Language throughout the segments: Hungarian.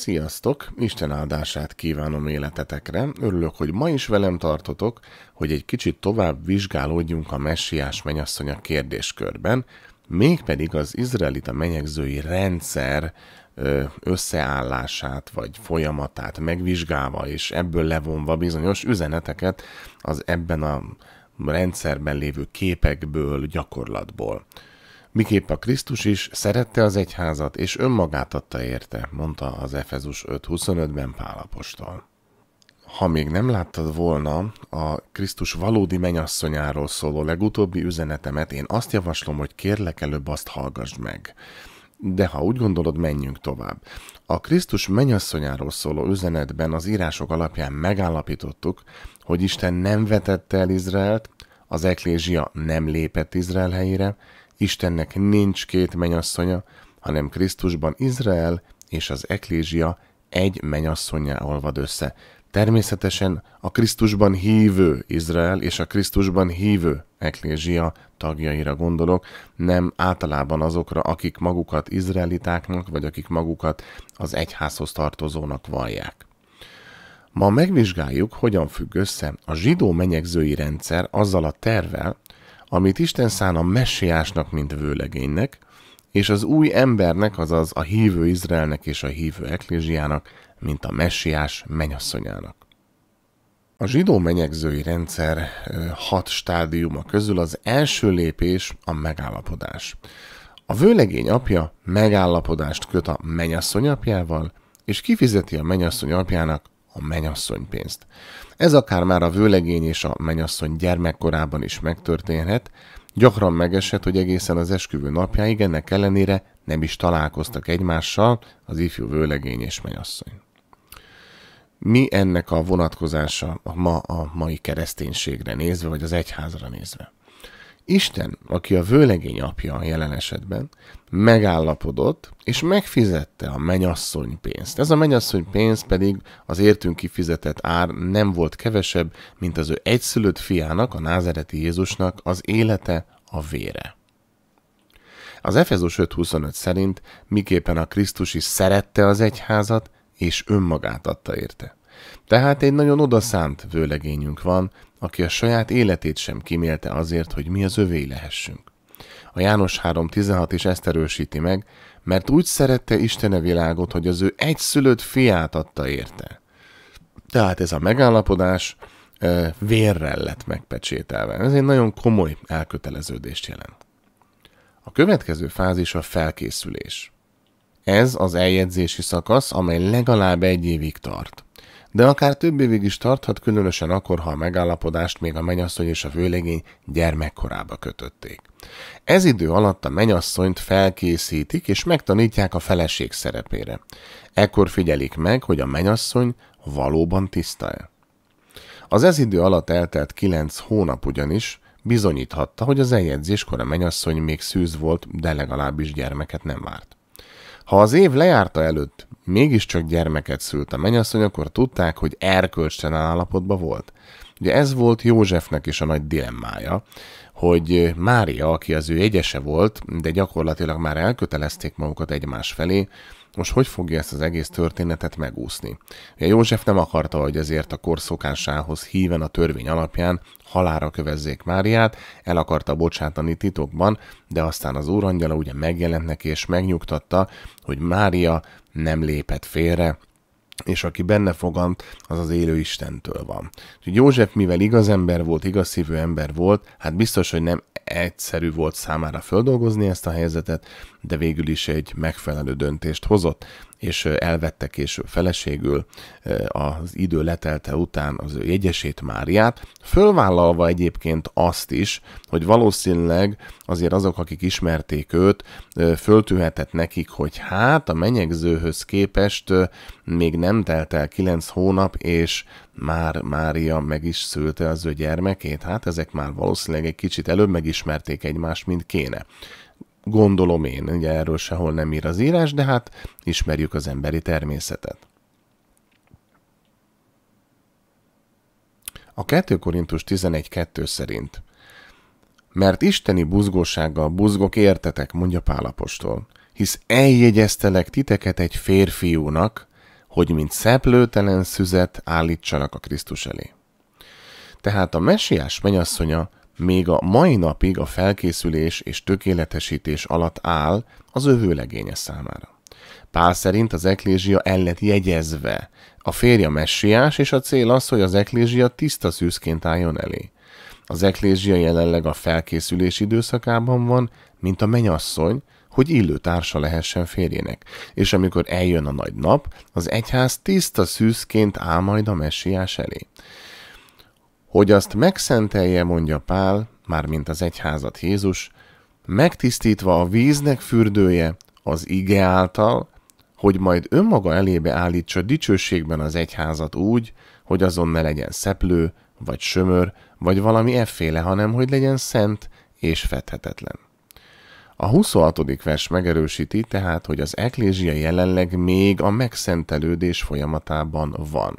Sziasztok! Isten áldását kívánom életetekre. Örülök, hogy ma is velem tartotok, hogy egy kicsit tovább vizsgálódjunk a messiás a kérdéskörben, mégpedig az izraelita menyegzői rendszer összeállását vagy folyamatát megvizsgálva és ebből levonva bizonyos üzeneteket az ebben a rendszerben lévő képekből, gyakorlatból. Miképp a Krisztus is szerette az egyházat, és önmagát adta érte, mondta az Efezus 5.25-ben Pálapostól. Ha még nem láttad volna a Krisztus valódi menyasszonyáról szóló legutóbbi üzenetemet, én azt javaslom, hogy kérlek előbb azt hallgassd meg. De ha úgy gondolod, menjünk tovább. A Krisztus menyasszonyáról szóló üzenetben az írások alapján megállapítottuk, hogy Isten nem vetette el Izraelt, az eklézsia nem lépett Izrael helyére, Istennek nincs két menyasszonya, hanem Krisztusban Izrael és az Eklézsia egy menyasszonyá olvad össze. Természetesen a Krisztusban hívő Izrael és a Krisztusban hívő eklézsia tagjaira gondolok, nem általában azokra, akik magukat izraelitáknak, vagy akik magukat az egyházhoz tartozónak vallják. Ma megvizsgáljuk, hogyan függ össze a zsidó menyegzői rendszer azzal a tervel, amit Isten szán a messiásnak, mint vőlegénynek, és az új embernek, azaz a hívő Izraelnek és a hívő eklésiának, mint a messiás menyasszonyának. A zsidó menyegzői rendszer hat stádiuma közül az első lépés a megállapodás. A vőlegény apja megállapodást köt a menyasszony apjával, és kifizeti a menyasszony apjának a menyasszony pénzt. Ez akár már a vőlegény és a menyasszony gyermekkorában is megtörténhet, Gyakran megesett, hogy egészen az esküvő napjáig ennek ellenére nem is találkoztak egymással az ifjú vőlegény és menyasszony. Mi ennek a vonatkozása a ma a mai kereszténységre nézve, vagy az egyházra nézve? Isten, aki a vőlegény apja jelen esetben, megállapodott és megfizette a menyasszony pénzt. Ez a menyasszony pénz pedig az értünk kifizetett ár nem volt kevesebb, mint az ő egyszülött fiának, a názereti Jézusnak az élete, a vére. Az Efezus 5.25 szerint miképpen a Krisztus is szerette az egyházat, és önmagát adta érte. Tehát egy nagyon odaszánt vőlegényünk van, aki a saját életét sem kimélte azért, hogy mi az övé lehessünk. A János 3.16 is ezt erősíti meg, mert úgy szerette Isten a világot, hogy az ő egyszülött fiát adta érte. Tehát ez a megállapodás e, vérrel lett megpecsételve. Ez egy nagyon komoly elköteleződést jelent. A következő fázis a felkészülés. Ez az eljegyzési szakasz, amely legalább egy évig tart de akár több évig is tarthat, különösen akkor, ha a megállapodást még a menyasszony és a vőlegény gyermekkorába kötötték. Ez idő alatt a menyasszonyt felkészítik és megtanítják a feleség szerepére. Ekkor figyelik meg, hogy a menyasszony valóban tiszta-e. Az ez idő alatt eltelt kilenc hónap ugyanis bizonyíthatta, hogy az eljegyzéskor a menyasszony még szűz volt, de legalábbis gyermeket nem várt. Ha az év lejárta előtt mégiscsak gyermeket szült a mennyasszony, akkor tudták, hogy erkölcstelen állapotban volt. Ugye ez volt Józsefnek is a nagy dilemmája, hogy Mária, aki az ő egyese volt, de gyakorlatilag már elkötelezték magukat egymás felé, most hogy fogja ezt az egész történetet megúszni? Ugye József nem akarta, hogy ezért a korszokásához híven a törvény alapján halára kövezzék Máriát, el akarta bocsátani titokban, de aztán az úrangyala ugye megjelent neki és megnyugtatta, hogy Mária nem lépett félre, és aki benne fogant, az az élő Istentől van. Úgyhogy József, mivel igaz ember volt, igaz szívű ember volt, hát biztos, hogy nem egyszerű volt számára földolgozni ezt a helyzetet, de végül is egy megfelelő döntést hozott és elvettek és feleségül az idő letelte után az ő jegyesét Máriát, fölvállalva egyébként azt is, hogy valószínűleg azért azok, akik ismerték őt, föltűhetett nekik, hogy hát a menyegzőhöz képest még nem telt el kilenc hónap, és már Mária meg is szülte az ő gyermekét, hát ezek már valószínűleg egy kicsit előbb megismerték egymást, mint kéne gondolom én, ugye erről sehol nem ír az írás, de hát ismerjük az emberi természetet. A 2 Korintus 11.2 szerint Mert isteni buzgósággal buzgok értetek, mondja Pálapostól, hisz eljegyeztelek titeket egy férfiúnak, hogy mint szeplőtelen szüzet állítsanak a Krisztus elé. Tehát a messiás menyasszonya még a mai napig a felkészülés és tökéletesítés alatt áll az övőlegénye számára. Pál szerint az eklézsia el lett jegyezve. A férje messiás, és a cél az, hogy az eklézsia tiszta szűzként álljon elé. Az eklézsia jelenleg a felkészülés időszakában van, mint a menyasszony, hogy illő társa lehessen férjének. És amikor eljön a nagy nap, az egyház tiszta szűzként áll majd a messiás elé hogy azt megszentelje, mondja Pál, mármint az egyházat Jézus, megtisztítva a víznek fürdője az ige által, hogy majd önmaga elébe állítsa dicsőségben az egyházat úgy, hogy azon ne legyen szeplő, vagy sömör, vagy valami efféle, hanem hogy legyen szent és fethetetlen. A 26. vers megerősíti tehát, hogy az eklézia jelenleg még a megszentelődés folyamatában van.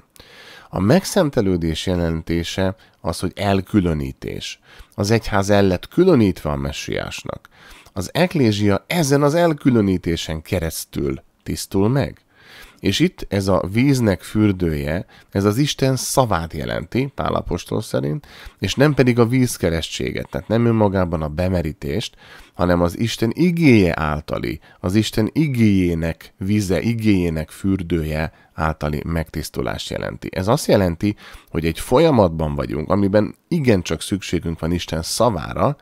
A megszentelődés jelentése az, hogy elkülönítés. Az egyház el lett különítve a messiásnak. Az eklézia ezen az elkülönítésen keresztül tisztul meg. És itt ez a víznek fürdője, ez az Isten szavát jelenti, Pálapostól szerint, és nem pedig a vízkerestséget, tehát nem önmagában a bemerítést, hanem az Isten igéje általi, az Isten igéjének vize, igéjének fürdője általi megtisztulást jelenti. Ez azt jelenti, hogy egy folyamatban vagyunk, amiben igencsak szükségünk van Isten szavára,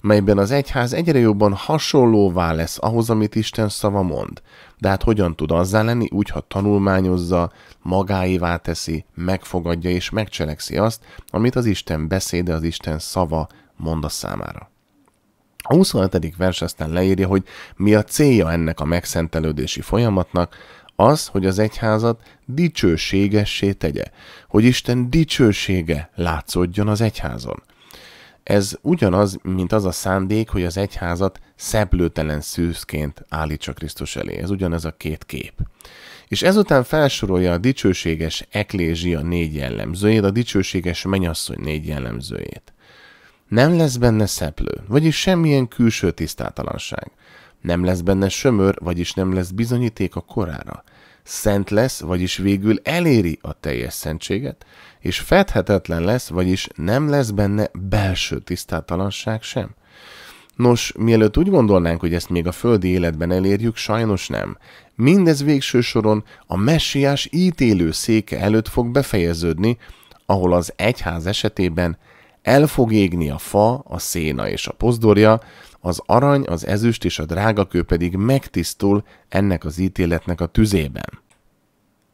melyben az egyház egyre jobban hasonlóvá lesz ahhoz, amit Isten szava mond de hát hogyan tud azzá lenni, úgy, ha tanulmányozza, magáévá teszi, megfogadja és megcselekszi azt, amit az Isten beszéde, az Isten szava mond a számára. A 25. vers aztán leírja, hogy mi a célja ennek a megszentelődési folyamatnak, az, hogy az egyházat dicsőségessé tegye, hogy Isten dicsősége látszódjon az egyházon. Ez ugyanaz, mint az a szándék, hogy az egyházat szeplőtelen szűzként állítsa Krisztus elé. Ez ugyanez a két kép. És ezután felsorolja a dicsőséges eklézsia négy jellemzőjét, a dicsőséges menyasszony négy jellemzőjét. Nem lesz benne szeplő, vagyis semmilyen külső tisztátalanság. Nem lesz benne sömör, vagyis nem lesz bizonyíték a korára szent lesz, vagyis végül eléri a teljes szentséget, és fedhetetlen lesz, vagyis nem lesz benne belső tisztátalanság sem. Nos, mielőtt úgy gondolnánk, hogy ezt még a földi életben elérjük, sajnos nem. Mindez végső soron a messiás ítélő széke előtt fog befejeződni, ahol az egyház esetében el fog égni a fa, a széna és a pozdorja, az arany, az ezüst és a drágakő pedig megtisztul ennek az ítéletnek a tüzében.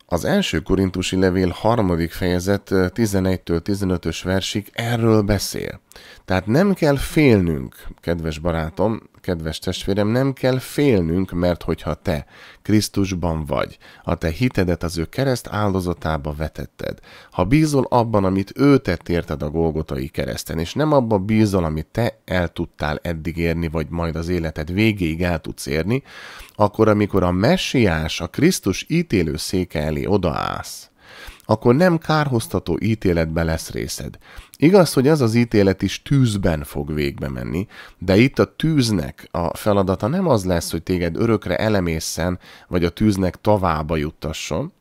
Az első korintusi levél harmadik fejezet 11-től 15-ös versig erről beszél. Tehát nem kell félnünk, kedves barátom, kedves testvérem, nem kell félnünk, mert hogyha te Krisztusban vagy, a te hitedet az ő kereszt áldozatába vetetted, ha bízol abban, amit ő tett érted a Golgotai kereszten, és nem abba bízol, amit te el tudtál eddig érni, vagy majd az életed végéig el tudsz érni, akkor amikor a messiás, a Krisztus ítélő széke elé odaállsz, akkor nem kárhoztató ítéletbe lesz részed. Igaz, hogy ez az ítélet is tűzben fog végbe menni, de itt a tűznek a feladata nem az lesz, hogy téged örökre elemészen, vagy a tűznek tovább juttasson,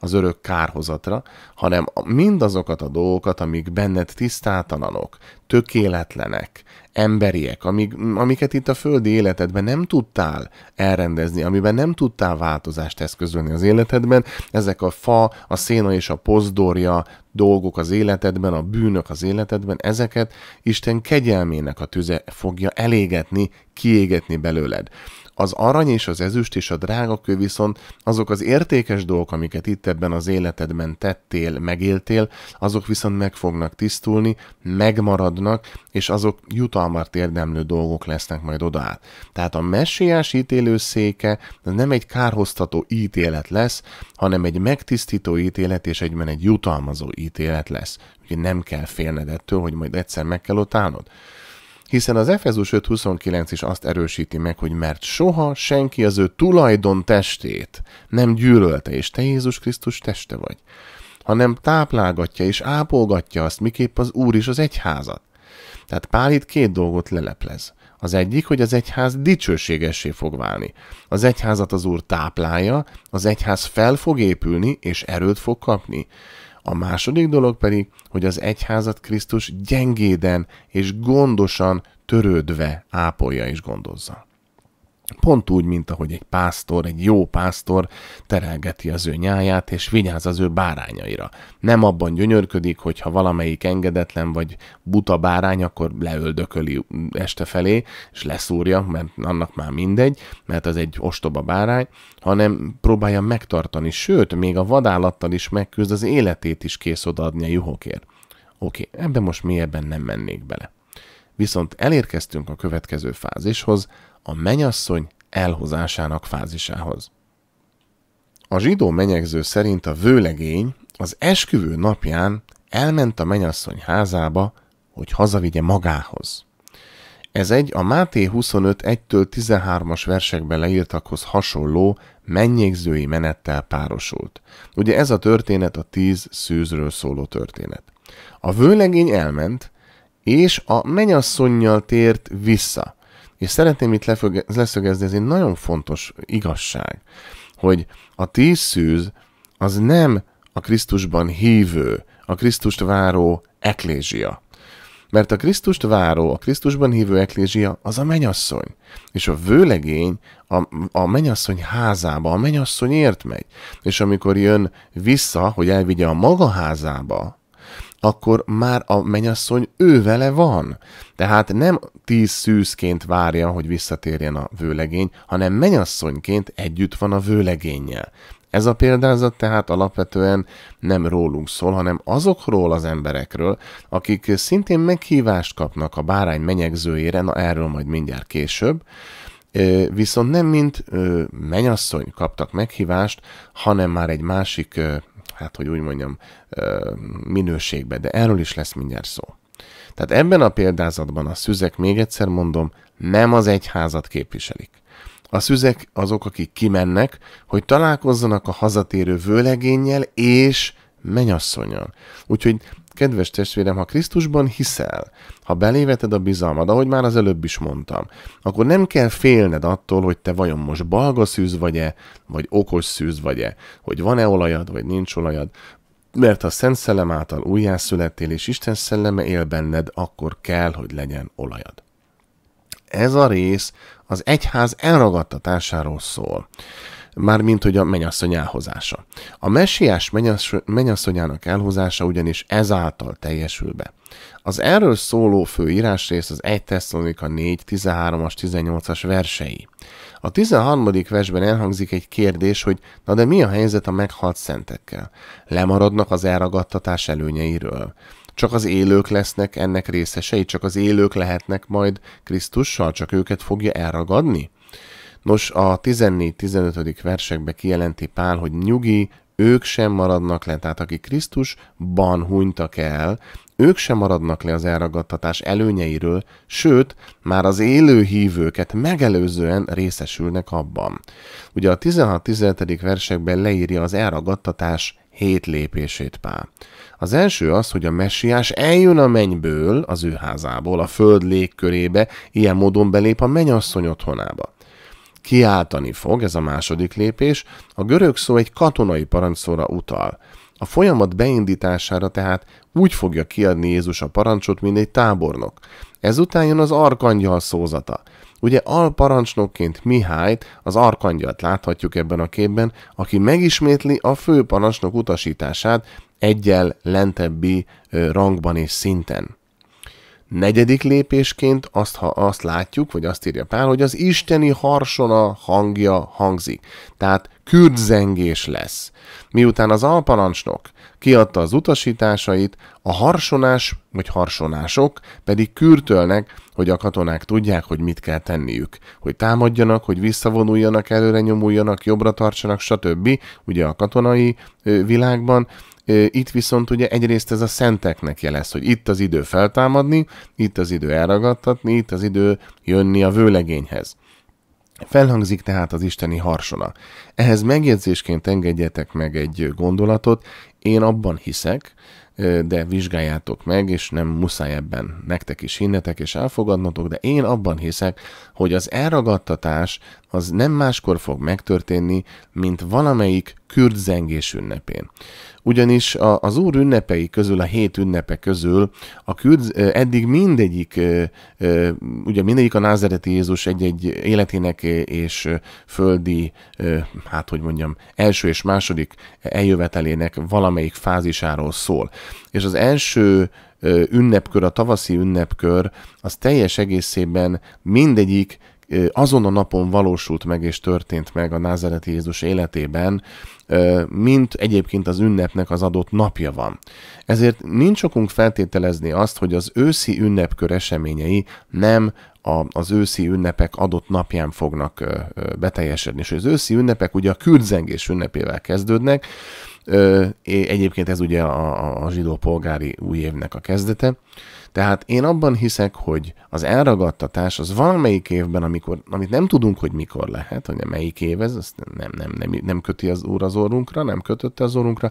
az örök kárhozatra, hanem mindazokat a dolgokat, amik benned tisztátalanok, tökéletlenek, emberiek, amik, amiket itt a földi életedben nem tudtál elrendezni, amiben nem tudtál változást eszközölni az életedben, ezek a fa, a széna és a pozdorja dolgok az életedben, a bűnök az életedben, ezeket Isten kegyelmének a tüze fogja elégetni, kiégetni belőled. Az arany és az ezüst és a kő viszont azok az értékes dolgok, amiket itt ebben az életedben tettél, megéltél, azok viszont meg fognak tisztulni, megmaradnak, és azok jutalmat érdemlő dolgok lesznek majd át. Tehát a messiás ítélőszéke nem egy kárhoztató ítélet lesz, hanem egy megtisztító ítélet és egyben egy jutalmazó ítélet lesz. Úgyhogy nem kell félned ettől, hogy majd egyszer meg kell ott állnod. Hiszen az Efezus 5.29 is azt erősíti meg, hogy mert soha senki az ő tulajdon testét nem gyűlölte, és te Jézus Krisztus teste vagy, hanem táplálgatja és ápolgatja azt, miképp az Úr is az egyházat. Tehát Pál itt két dolgot leleplez. Az egyik, hogy az egyház dicsőségessé fog válni. Az egyházat az Úr táplálja, az egyház fel fog épülni, és erőt fog kapni. A második dolog pedig, hogy az egyházat Krisztus gyengéden és gondosan törődve ápolja és gondozza. Pont úgy, mint ahogy egy pásztor, egy jó pásztor terelgeti az ő nyáját, és vigyáz az ő bárányaira. Nem abban gyönyörködik, hogy ha valamelyik engedetlen vagy buta bárány, akkor leöldököli este felé, és leszúrja, mert annak már mindegy, mert az egy ostoba bárány, hanem próbálja megtartani, sőt, még a vadállattal is megküzd, az életét is kész odaadni a juhokért. Oké, okay, ebben most mélyebben nem mennék bele. Viszont elérkeztünk a következő fázishoz, a menyasszony elhozásának fázisához. A zsidó menyegző szerint a vőlegény az esküvő napján elment a menyasszony házába, hogy hazavigye magához. Ez egy a Máté 25 1 13-as versekben leírtakhoz hasonló mennyegzői menettel párosult. Ugye ez a történet a tíz szűzről szóló történet. A vőlegény elment, és a menyasszonynal tért vissza. És szeretném itt leszögezni, ez egy nagyon fontos igazság, hogy a tíz szűz az nem a Krisztusban hívő, a Krisztust váró eklézsia. Mert a Krisztust váró, a Krisztusban hívő eklézsia az a menyasszony. És a vőlegény a, a menyasszony házába, a menyasszonyért megy. És amikor jön vissza, hogy elvigye a maga házába akkor már a menyasszony ő vele van. Tehát nem tíz szűzként várja, hogy visszatérjen a vőlegény, hanem menyasszonyként együtt van a vőlegénnyel. Ez a példázat tehát alapvetően nem rólunk szól, hanem azokról az emberekről, akik szintén meghívást kapnak a bárány menyegzőjére, na erről majd mindjárt később, viszont nem mint menyasszony kaptak meghívást, hanem már egy másik hát hogy úgy mondjam, minőségbe, de erről is lesz mindjárt szó. Tehát ebben a példázatban a szüzek, még egyszer mondom, nem az egyházat képviselik. A szüzek azok, akik kimennek, hogy találkozzanak a hazatérő vőlegénnyel és menyasszonyjal. Úgyhogy Kedves testvérem, ha Krisztusban hiszel, ha beléveted a bizalmad, ahogy már az előbb is mondtam, akkor nem kell félned attól, hogy te vajon most balga szűz vagy-e, vagy okos szűz vagy-e, hogy van-e olajad, vagy nincs olajad, mert ha Szent Szellem által újjászülettél, és Isten szelleme él benned, akkor kell, hogy legyen olajad. Ez a rész az egyház elragadtatásáról szól mármint hogy a mennyasszony elhozása. A messiás mennyasszonyának elhozása ugyanis ezáltal teljesül be. Az erről szóló írásrész az 1 Tesszalonika 4, 13-as, 18-as versei. A 13. versben elhangzik egy kérdés, hogy na de mi a helyzet a meghalt szentekkel? Lemaradnak az elragadtatás előnyeiről. Csak az élők lesznek ennek részesei, csak az élők lehetnek majd Krisztussal, csak őket fogja elragadni? Nos, a 14-15. versekbe kijelenti Pál, hogy nyugi, ők sem maradnak le, tehát aki Krisztusban hunytak el, ők sem maradnak le az elragadtatás előnyeiről, sőt, már az élő hívőket megelőzően részesülnek abban. Ugye a 16-17. versekben leírja az elragadtatás hét lépését Pál. Az első az, hogy a messiás eljön a mennyből, az ő házából, a föld légkörébe, ilyen módon belép a mennyasszony otthonába. Kiáltani fog, ez a második lépés. A görög szó egy katonai parancsszóra utal. A folyamat beindítására tehát úgy fogja kiadni Jézus a parancsot, mint egy tábornok. Ezután jön az arkangyal szózata. Ugye alparancsnokként Mihályt, az arkangyalt láthatjuk ebben a képben, aki megismétli a főparancsnok utasítását egyel lentebbi rangban és szinten. Negyedik lépésként azt, ha azt látjuk, vagy azt írja Pál, hogy az isteni harsona hangja hangzik. Tehát kürdzengés lesz. Miután az alparancsnok kiadta az utasításait, a harsonás vagy harsonások pedig kürtölnek, hogy a katonák tudják, hogy mit kell tenniük. Hogy támadjanak, hogy visszavonuljanak, előre nyomuljanak, jobbra tartsanak, stb. Ugye a katonai világban, itt viszont ugye egyrészt ez a szenteknek jelez, hogy itt az idő feltámadni, itt az idő elragadtatni, itt az idő jönni a vőlegényhez. Felhangzik tehát az isteni harsona. Ehhez megjegyzésként engedjetek meg egy gondolatot, én abban hiszek, de vizsgáljátok meg, és nem muszáj ebben nektek is hinnetek és elfogadnotok, de én abban hiszek, hogy az elragadtatás az nem máskor fog megtörténni, mint valamelyik kürdzengés ünnepén ugyanis a, az Úr ünnepei közül, a hét ünnepe közül, a küld, eddig mindegyik, ugye mindegyik a názereti Jézus egy-egy életének és földi, hát hogy mondjam, első és második eljövetelének valamelyik fázisáról szól. És az első ünnepkör, a tavaszi ünnepkör, az teljes egészében mindegyik azon a napon valósult meg és történt meg a názereti Jézus életében, mint egyébként az ünnepnek az adott napja van. Ezért nincs okunk feltételezni azt, hogy az őszi ünnepkör eseményei nem a, az őszi ünnepek adott napján fognak beteljesedni. És az őszi ünnepek ugye a küldzengés ünnepével kezdődnek, egyébként ez ugye a, a zsidó polgári új évnek a kezdete, tehát én abban hiszek, hogy az elragadtatás az valamelyik évben, amikor, amit nem tudunk, hogy mikor lehet, hogy melyik év ez, azt nem, nem, nem, nem köti az úr az orrunkra, nem kötötte az orrunkra,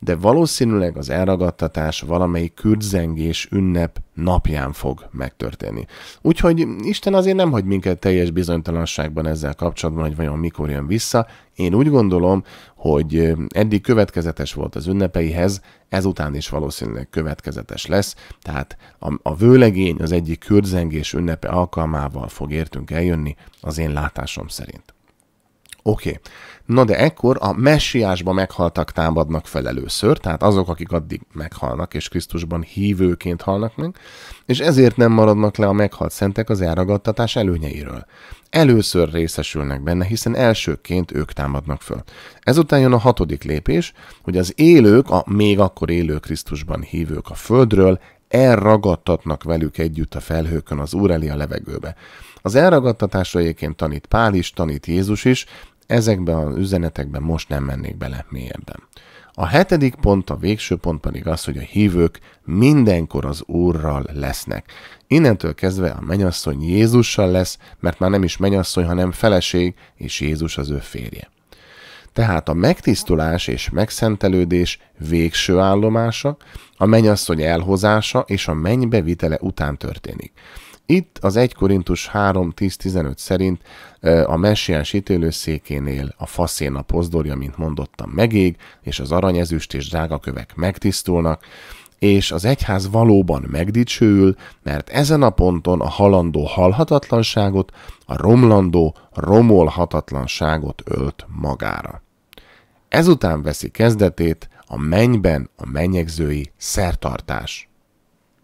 de valószínűleg az elragadtatás valamelyik kürtzengés ünnep napján fog megtörténni. Úgyhogy Isten azért nem hagy minket teljes bizonytalanságban ezzel kapcsolatban, hogy vajon mikor jön vissza. Én úgy gondolom, hogy eddig következetes volt az ünnepeihez, ezután is valószínűleg következetes lesz, tehát a, a vőlegény az egyik kürtzengés ünnepe alkalmával fog értünk eljönni, az én látásom szerint. Oké. Okay. Na de ekkor a messiásba meghaltak támadnak fel először, tehát azok, akik addig meghalnak, és Krisztusban hívőként halnak meg, és ezért nem maradnak le a meghalt szentek az elragadtatás előnyeiről. Először részesülnek benne, hiszen elsőként ők támadnak föl. Ezután jön a hatodik lépés, hogy az élők, a még akkor élő Krisztusban hívők a földről elragadtatnak velük együtt a felhőkön az Úr elé a levegőbe. Az elragadtatásra egyébként tanít Pál is, tanít Jézus is, ezekben az üzenetekben most nem mennék bele mélyebben. A hetedik pont, a végső pont pedig az, hogy a hívők mindenkor az Úrral lesznek. Innentől kezdve a menyasszony Jézussal lesz, mert már nem is menyasszony, hanem feleség, és Jézus az ő férje. Tehát a megtisztulás és megszentelődés végső állomása, a menyasszony elhozása és a mennybe vitele után történik. Itt az 1 Korintus 3.10.15 szerint a messiás ítélőszékénél a faszén a pozdorja, mint mondottam, megég, és az aranyezüst és drágakövek megtisztulnak, és az egyház valóban megdicsőül, mert ezen a ponton a halandó halhatatlanságot, a romlandó romolhatatlanságot ölt magára. Ezután veszi kezdetét a mennyben a menyegzői szertartás.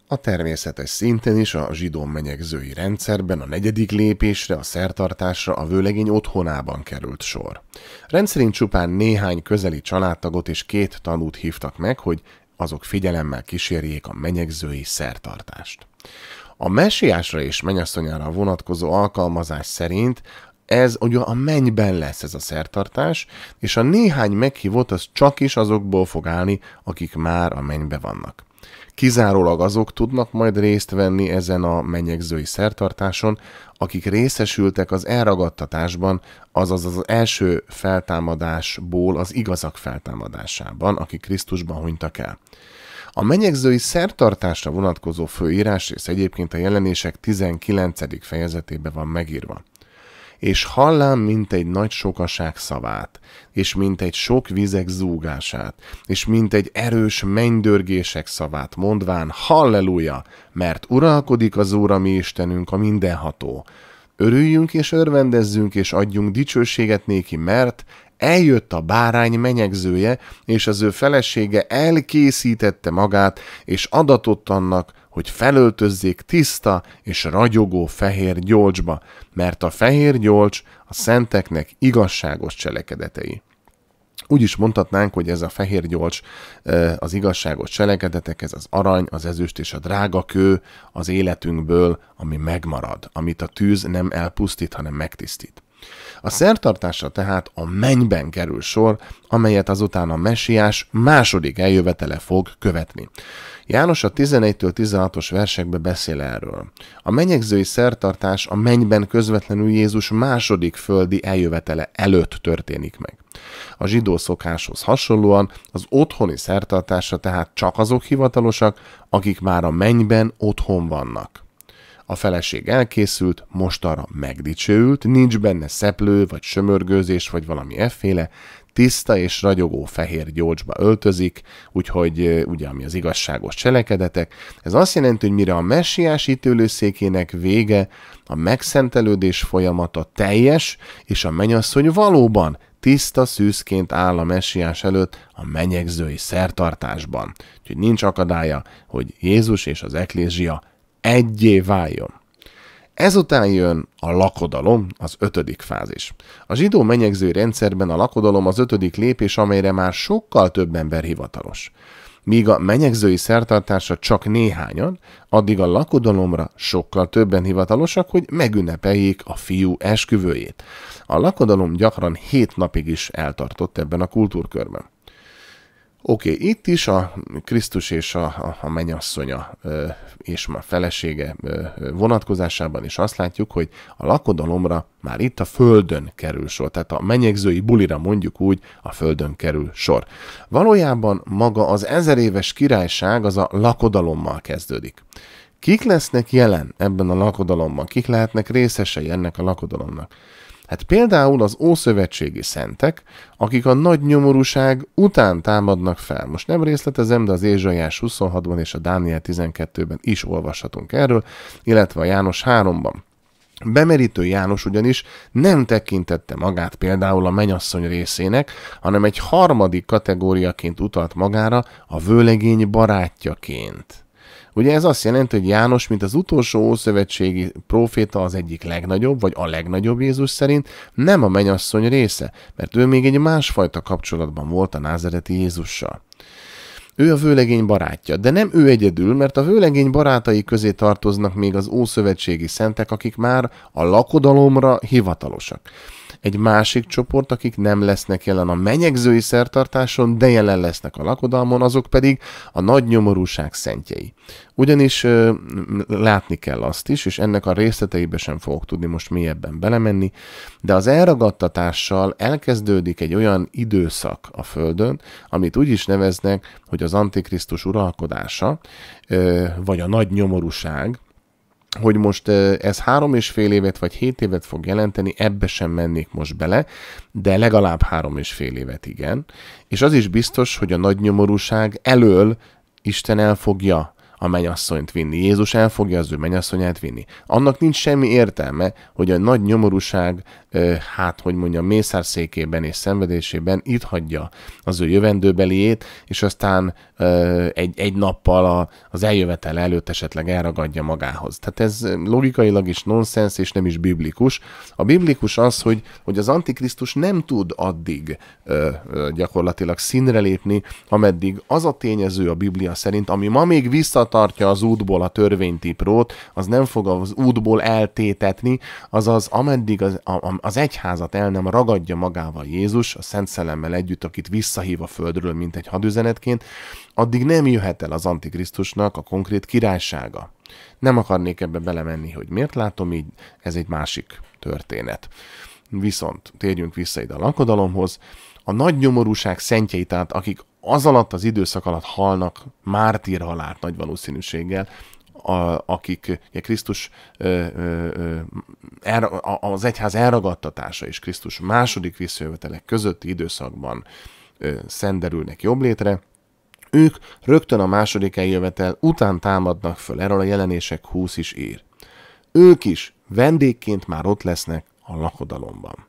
A természetes szinten is a zsidó menyegzői rendszerben a negyedik lépésre, a szertartásra a vőlegény otthonában került sor. Rendszerint csupán néhány közeli családtagot és két tanút hívtak meg, hogy azok figyelemmel kísérjék a menyegzői szertartást. A mesiásra és menyasszonyára vonatkozó alkalmazás szerint ez ugye a mennyben lesz ez a szertartás, és a néhány meghívott az csak is azokból fog állni, akik már a mennybe vannak. Kizárólag azok tudnak majd részt venni ezen a menyegzői szertartáson, akik részesültek az elragadtatásban, azaz az első feltámadásból az igazak feltámadásában, akik Krisztusban hunytak el. A menyegzői szertartásra vonatkozó főírás rész egyébként a jelenések 19. fejezetében van megírva és hallám, mint egy nagy sokaság szavát, és mint egy sok vizek zúgását, és mint egy erős mennydörgések szavát, mondván Halleluja, mert uralkodik az Úr, a mi Istenünk, a mindenható. Örüljünk és örvendezzünk, és adjunk dicsőséget néki, mert eljött a bárány menyegzője, és az ő felesége elkészítette magát, és adatott annak, hogy felöltözzék tiszta és ragyogó fehér gyolcsba, mert a fehér gyolcs a szenteknek igazságos cselekedetei. Úgy is mondhatnánk, hogy ez a fehér gyolcs, az igazságos cselekedetek, ez az arany, az ezüst és a drága kő az életünkből, ami megmarad, amit a tűz nem elpusztít, hanem megtisztít. A szertartásra tehát a mennyben kerül sor, amelyet azután a messiás második eljövetele fog követni. János a 11-től 16-os versekbe beszél erről. A menyegzői szertartás a mennyben közvetlenül Jézus második földi eljövetele előtt történik meg. A zsidó szokáshoz hasonlóan az otthoni szertartásra tehát csak azok hivatalosak, akik már a mennyben otthon vannak. A feleség elkészült, arra megdicsőült, nincs benne szeplő, vagy sömörgőzés, vagy valami efféle, tiszta és ragyogó fehér gyolcsba öltözik, úgyhogy ugye ami az igazságos cselekedetek. Ez azt jelenti, hogy mire a messiás ítélőszékének vége, a megszentelődés folyamata teljes, és a mennyasszony valóban tiszta szűzként áll a messiás előtt a menyegzői szertartásban. Úgyhogy nincs akadálya, hogy Jézus és az eklézsia egyé váljon. Ezután jön a lakodalom, az ötödik fázis. A zsidó menyegző rendszerben a lakodalom az ötödik lépés, amelyre már sokkal több ember hivatalos. Míg a menyegzői szertartása csak néhányan, addig a lakodalomra sokkal többen hivatalosak, hogy megünnepeljék a fiú esküvőjét. A lakodalom gyakran hét napig is eltartott ebben a kultúrkörben. Oké, okay, itt is a Krisztus és a, a, a mennyasszonya ö, és a felesége ö, vonatkozásában is azt látjuk, hogy a lakodalomra már itt a földön kerül sor, tehát a menyegzői bulira mondjuk úgy a földön kerül sor. Valójában maga az ezer éves királyság az a lakodalommal kezdődik. Kik lesznek jelen ebben a lakodalomban? Kik lehetnek részesei ennek a lakodalomnak? Hát például az ószövetségi szentek, akik a nagy nyomorúság után támadnak fel. Most nem részletezem, de az Ézsaiás 26-ban és a Dániel 12-ben is olvashatunk erről, illetve a János 3-ban. Bemerítő János ugyanis nem tekintette magát például a menyasszony részének, hanem egy harmadik kategóriaként utalt magára a vőlegény barátjaként. Ugye ez azt jelenti, hogy János, mint az utolsó ószövetségi proféta az egyik legnagyobb, vagy a legnagyobb Jézus szerint, nem a menyasszony része, mert ő még egy másfajta kapcsolatban volt a názereti Jézussal. Ő a vőlegény barátja, de nem ő egyedül, mert a vőlegény barátai közé tartoznak még az ószövetségi szentek, akik már a lakodalomra hivatalosak egy másik csoport, akik nem lesznek jelen a menyegzői szertartáson, de jelen lesznek a lakodalmon, azok pedig a nagy nyomorúság szentjei. Ugyanis ö, látni kell azt is, és ennek a részleteibe sem fogok tudni most mélyebben belemenni, de az elragadtatással elkezdődik egy olyan időszak a Földön, amit úgy is neveznek, hogy az Antikrisztus uralkodása, ö, vagy a nagy nyomorúság, hogy most ez három és fél évet vagy hét évet fog jelenteni, ebbe sem mennék most bele, de legalább három és fél évet igen. És az is biztos, hogy a nagy nyomorúság elől Isten el fogja a mennyasszonyt vinni. Jézus el fogja az ő mennyasszonyát vinni. Annak nincs semmi értelme, hogy a nagy nyomorúság, hát hogy mondja, mészárszékében és szenvedésében itt hagyja az ő jövendőbeliét, és aztán egy, egy nappal a, az eljövetel előtt esetleg elragadja magához. Tehát ez logikailag is nonsens, és nem is biblikus. A biblikus az, hogy, hogy az Antikrisztus nem tud addig gyakorlatilag színre lépni, ameddig az a tényező a Biblia szerint, ami ma még visszat tartja az útból a törvénytiprót, az nem fog az útból eltétetni, azaz ameddig az, a, az egyházat el nem ragadja magával Jézus, a Szent Szellemmel együtt, akit visszahív a földről, mint egy hadüzenetként, addig nem jöhet el az Antikrisztusnak a konkrét királysága. Nem akarnék ebbe belemenni, hogy miért látom így, ez egy másik történet. Viszont térjünk vissza ide a lakodalomhoz. A nagy nyomorúság szentjei, tehát akik az alatt, az időszak alatt halnak mártír halált nagy valószínűséggel, a, akik ugye Krisztus ö, ö, el, az egyház elragadtatása és Krisztus második visszajövetelek közötti időszakban ö, szenderülnek jobb létre, ők rögtön a második eljövetel után támadnak föl, erről a jelenések 20 is ír. Ők is vendégként már ott lesznek a lakodalomban.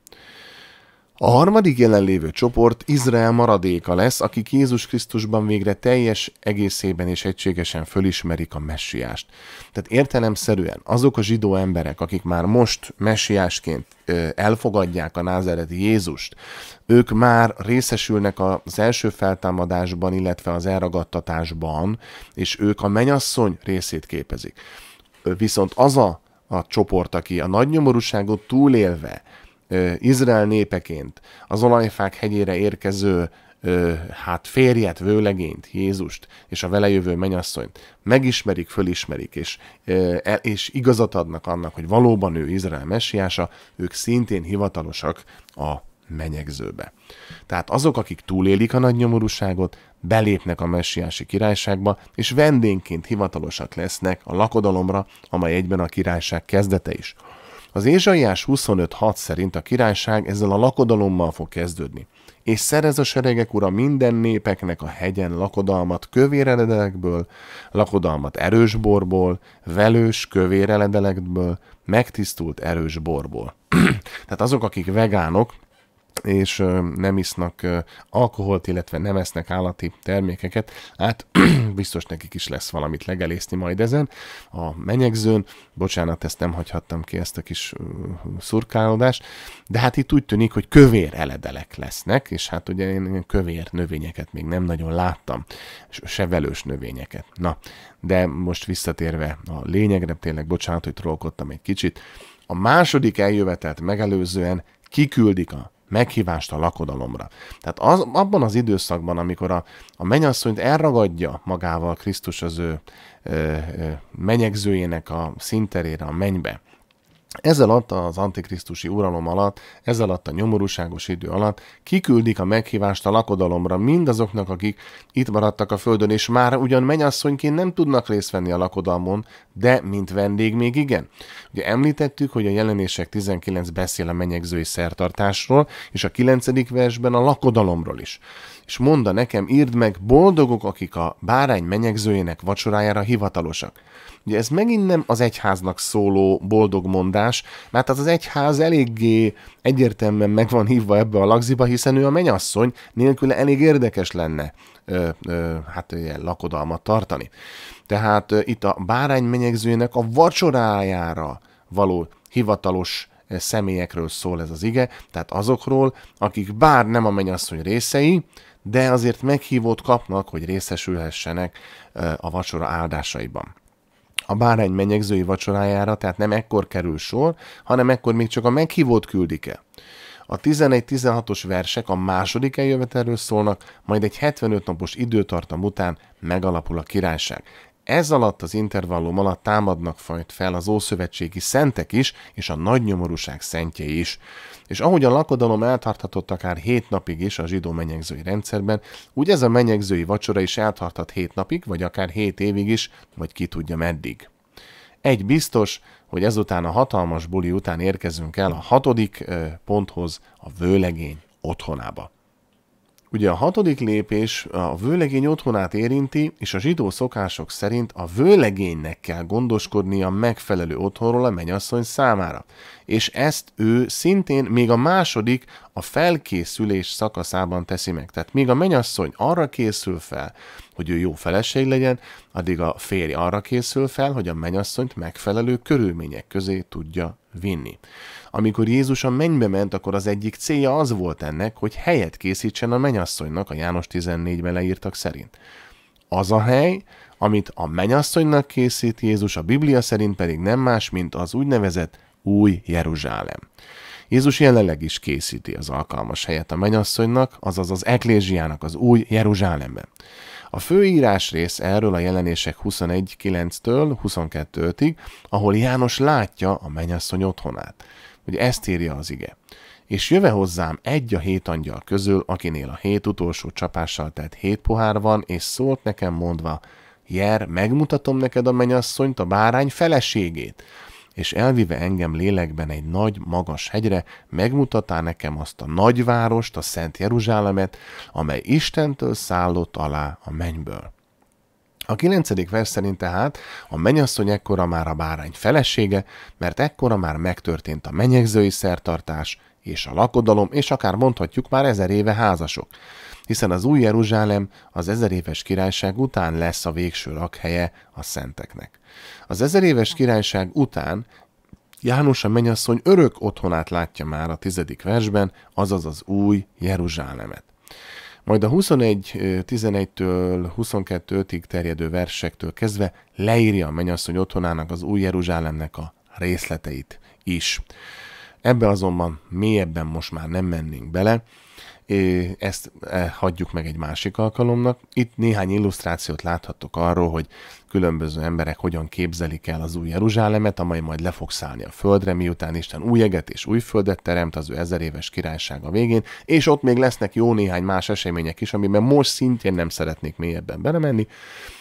A harmadik jelenlévő csoport Izrael maradéka lesz, akik Jézus Krisztusban végre teljes egészében és egységesen fölismerik a messiást. Tehát értelemszerűen azok a zsidó emberek, akik már most messiásként elfogadják a názereti Jézust, ők már részesülnek az első feltámadásban, illetve az elragadtatásban, és ők a menyasszony részét képezik. Viszont az a, a csoport, aki a nyomorúságot túlélve, Izrael népeként az olajfák hegyére érkező hát férjet, vőlegényt, Jézust és a vele jövő menyasszonyt megismerik, fölismerik, és, e, és igazat adnak annak, hogy valóban ő Izrael messiása, ők szintén hivatalosak a menyegzőbe. Tehát azok, akik túlélik a nagy nyomorúságot, belépnek a messiási királyságba, és vendénként hivatalosak lesznek a lakodalomra, amely egyben a királyság kezdete is. Az Ézsaiás 25.6 szerint a királyság ezzel a lakodalommal fog kezdődni. És szerez a seregek ura minden népeknek a hegyen lakodalmat kövéreledelekből, lakodalmat erős borból, velős kövéreledelekből, megtisztult erős borból. Tehát azok, akik vegánok, és nem isznak alkoholt, illetve nem esznek állati termékeket, hát biztos nekik is lesz valamit legelészni majd ezen a menyegzőn. Bocsánat, ezt nem hagyhattam ki, ezt a kis szurkálódást, de hát itt úgy tűnik, hogy kövér eledelek lesznek, és hát ugye én kövér növényeket még nem nagyon láttam, se velős növényeket. Na, de most visszatérve a lényegre, tényleg bocsánat, hogy trollkodtam egy kicsit, a második eljövetelt megelőzően kiküldik a meghívást a lakodalomra. Tehát az, abban az időszakban, amikor a, a mennyasszonyt elragadja magával Krisztus az ő ö, ö, menyegzőjének a szinterére, a mennybe, ez alatt az antikrisztusi uralom alatt, ez alatt a nyomorúságos idő alatt kiküldik a meghívást a lakodalomra mindazoknak, akik itt maradtak a földön, és már ugyan mennyasszonyként nem tudnak részt venni a lakodalmon, de mint vendég még igen. Ugye említettük, hogy a jelenések 19 beszél a menyegzői szertartásról, és a 9. versben a lakodalomról is. És monda nekem, írd meg, boldogok, akik a bárány menyegzőjének vacsorájára hivatalosak. Ugye ez megint nem az egyháznak szóló boldog mondás, mert az hát az egyház eléggé egyértelműen meg van hívva ebbe a lagziba, hiszen ő a menyasszony, nélküle elég érdekes lenne hát ilyen lakodalmat tartani. Tehát itt a báránymenyegzőnek a vacsorájára való hivatalos személyekről szól ez az ige, tehát azokról, akik bár nem a mennyasszony részei, de azért meghívót kapnak, hogy részesülhessenek a vacsora áldásaiban. A bárány menyegzői vacsorájára tehát nem ekkor kerül sor, hanem ekkor még csak a meghívót küldik el. A 11-16-os versek a második eljövetelről szólnak, majd egy 75 napos időtartam után megalapul a királyság. Ez alatt az intervallum alatt támadnak fajt fel az ószövetségi szentek is, és a nagynyomorúság szentjei is. És ahogy a lakodalom eltarthatott akár 7 napig is a zsidó menyegzői rendszerben, úgy ez a menyegzői vacsora is eltarthat 7 napig, vagy akár 7 évig is, vagy ki tudja meddig. Egy biztos, hogy ezután a hatalmas buli után érkezünk el a hatodik ponthoz, a vőlegény otthonába. Ugye a hatodik lépés a vőlegény otthonát érinti, és a zsidó szokások szerint a vőlegénynek kell gondoskodni a megfelelő otthonról a menyasszony számára. És ezt ő szintén még a második, a felkészülés szakaszában teszi meg. Tehát még a menyasszony arra készül fel, hogy ő jó feleség legyen, addig a férj arra készül fel, hogy a menyasszonyt megfelelő körülmények közé tudja vinni. Amikor Jézus a mennybe ment, akkor az egyik célja az volt ennek, hogy helyet készítsen a menyasszonynak, a János 14-ben leírtak szerint. Az a hely, amit a menyasszonynak készít Jézus, a Biblia szerint pedig nem más, mint az úgynevezett új Jeruzsálem. Jézus jelenleg is készíti az alkalmas helyet a menyasszonynak, azaz az Eklésiának az új Jeruzsálemben. A főírás rész erről a jelenések 21.9-től 22.5-ig, ahol János látja a mennyasszony otthonát. Ugye ezt írja az ige. És jöve hozzám egy a hét angyal közül, akinél a hét utolsó csapással tett hét pohár van, és szólt nekem mondva, Jer, megmutatom neked a mennyasszonyt, a bárány feleségét, és elvive engem lélekben egy nagy, magas hegyre, megmutatá nekem azt a nagyvárost, a Szent Jeruzsálemet, amely Istentől szállott alá a mennyből. A kilencedik vers szerint tehát a mennyasszony ekkora már a bárány felesége, mert ekkora már megtörtént a menyegzői szertartás, és a lakodalom, és akár mondhatjuk már ezer éve házasok hiszen az új Jeruzsálem az ezeréves királyság után lesz a végső lakhelye a szenteknek. Az ezeréves királyság után János a mennyasszony örök otthonát látja már a tizedik versben, azaz az új Jeruzsálemet. Majd a 21 től 22-ig terjedő versektől kezdve leírja a mennyasszony otthonának az új Jeruzsálemnek a részleteit is. Ebbe azonban mélyebben most már nem mennénk bele, ezt e, hagyjuk meg egy másik alkalomnak. Itt néhány illusztrációt láthattok arról, hogy különböző emberek hogyan képzelik el az új Jeruzsálemet, amely majd le fog szállni a földre, miután Isten új eget és új földet teremt az ő ezer éves királysága végén, és ott még lesznek jó néhány más események is, amiben most szintén nem szeretnék mélyebben belemenni,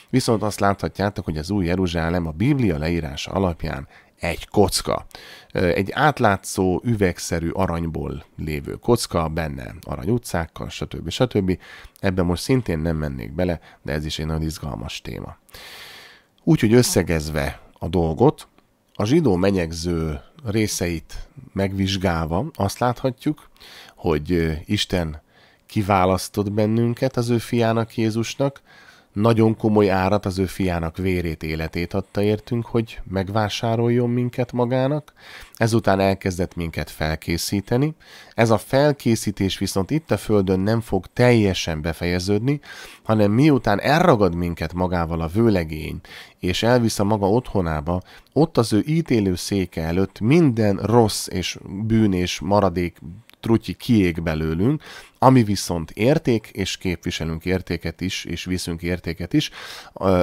viszont azt láthatjátok, hogy az új Jeruzsálem a Biblia leírása alapján egy kocka. Egy átlátszó, üvegszerű aranyból lévő kocka, benne arany utcákkal, stb. stb. Ebben most szintén nem mennék bele, de ez is egy nagyon izgalmas téma. Úgyhogy összegezve a dolgot, a zsidó menyegző részeit megvizsgálva azt láthatjuk, hogy Isten kiválasztott bennünket az ő fiának Jézusnak, nagyon komoly árat az ő fiának vérét, életét adta értünk, hogy megvásároljon minket magának, ezután elkezdett minket felkészíteni. Ez a felkészítés viszont itt a Földön nem fog teljesen befejeződni, hanem miután elragad minket magával a vőlegény, és elvisz a maga otthonába, ott az ő ítélő széke előtt minden rossz és bűn és maradék trutyi kiég belőlünk, ami viszont érték, és képviselünk értéket is, és viszünk értéket is,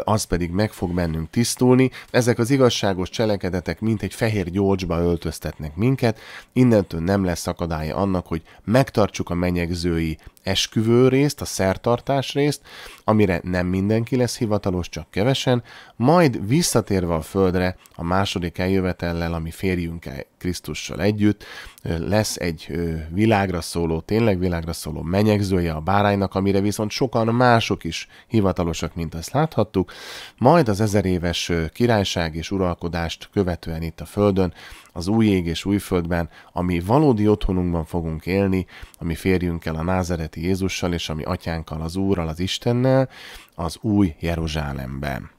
az pedig meg fog bennünk tisztulni. Ezek az igazságos cselekedetek mint egy fehér gyolcsba öltöztetnek minket, innentől nem lesz akadálya annak, hogy megtartsuk a menyegzői esküvő részt, a szertartás részt, amire nem mindenki lesz hivatalos, csak kevesen, majd visszatérve a földre a második eljövetellel, ami férjünk el Krisztussal együtt, lesz egy világra szóló, tényleg világra szóló menyegzője a báránynak, amire viszont sokan mások is hivatalosak, mint azt láthattuk, majd az ezer éves királyság és uralkodást követően itt a Földön, az új ég és új földben, ami valódi otthonunkban fogunk élni, ami férjünkkel, a názereti Jézussal és ami atyánkkal, az Úrral, az Istennel, az új Jeruzsálemben.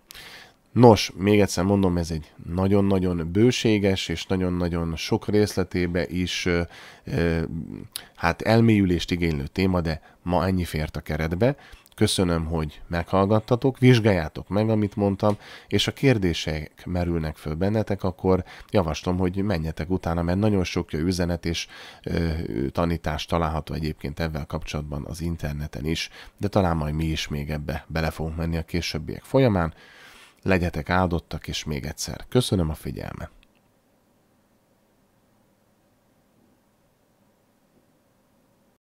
Nos, még egyszer mondom, ez egy nagyon-nagyon bőséges és nagyon-nagyon sok részletébe is hát elmélyülést igénylő téma, de ma ennyi fért a keretbe. Köszönöm, hogy meghallgattatok, vizsgáljátok meg, amit mondtam, és a kérdések merülnek föl bennetek, akkor javaslom, hogy menjetek utána, mert nagyon sok jó üzenet és ö, tanítás található egyébként ebben kapcsolatban az interneten is, de talán majd mi is még ebbe bele fogunk menni a későbbiek folyamán legyetek áldottak, és még egyszer köszönöm a figyelmet.